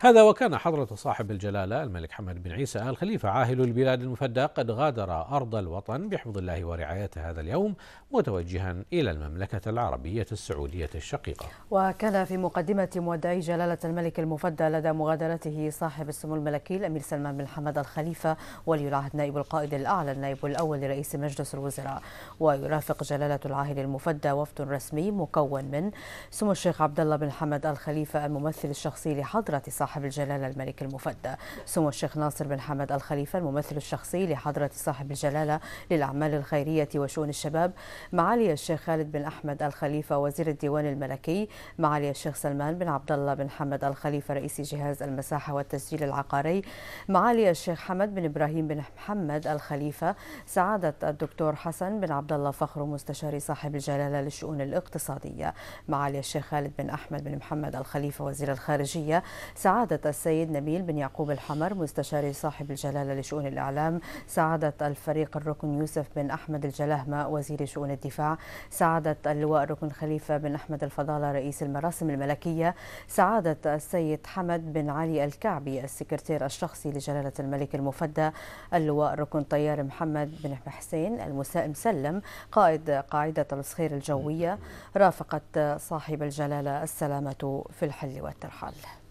هذا وكان حضرة صاحب الجلالة الملك حمد بن عيسى آل خليفة عاهل البلاد المفدى قد غادر أرض الوطن بحفظ الله ورعايته هذا اليوم متوجها إلى المملكة العربية السعودية الشقيقة وكان في مقدمة مودعي جلالة الملك المفدى لدى مغادرته صاحب السمو الملكي الأمير سلمان بن حمد الخليفة ولي العهد نائب القائد الأعلى النائب الأول لرئيس مجلس الوزراء ويرافق جلالة العاهل المفدى وفد رسمي مكون من سمو الشيخ عبد الله بن حمد الخليفة الممثل الشخصي لحضرة صاحب صاحب الجلالة الملك المفدى سمو الشيخ ناصر بن حمد الخليفة الممثل الشخصي لحضرة صاحب الجلالة للأعمال الخيرية وشؤون الشباب معالي الشيخ خالد بن أحمد الخليفة وزير الديوان الملكي معالي الشيخ سلمان بن عبد الله بن حمد الخليفة رئيس جهاز المساحة والتسجيل العقاري معالي الشيخ حمد بن إبراهيم بن محمد الخليفة سعادة الدكتور حسن بن عبد الله فخر مستشاري صاحب الجلالة للشؤون الاقتصادية معالي الشيخ خالد بن أحمد بن محمد الخليفة وزير الخارجية سعادة سعادة السيد نبيل بن يعقوب الحمر مستشاري صاحب الجلالة لشؤون الإعلام سعادة الفريق الركن يوسف بن أحمد الجلهمة وزير شؤون الدفاع سعادة اللواء ركن خليفة بن أحمد الفضالة رئيس المراسم الملكية سعادة السيد حمد بن علي الكعبي السكرتير الشخصي لجلالة الملك المفدى اللواء ركن طيار محمد بن حسين المساء سلم قائد قاعدة الصخير الجوية رافقت صاحب الجلالة السلامة في الحل والترحال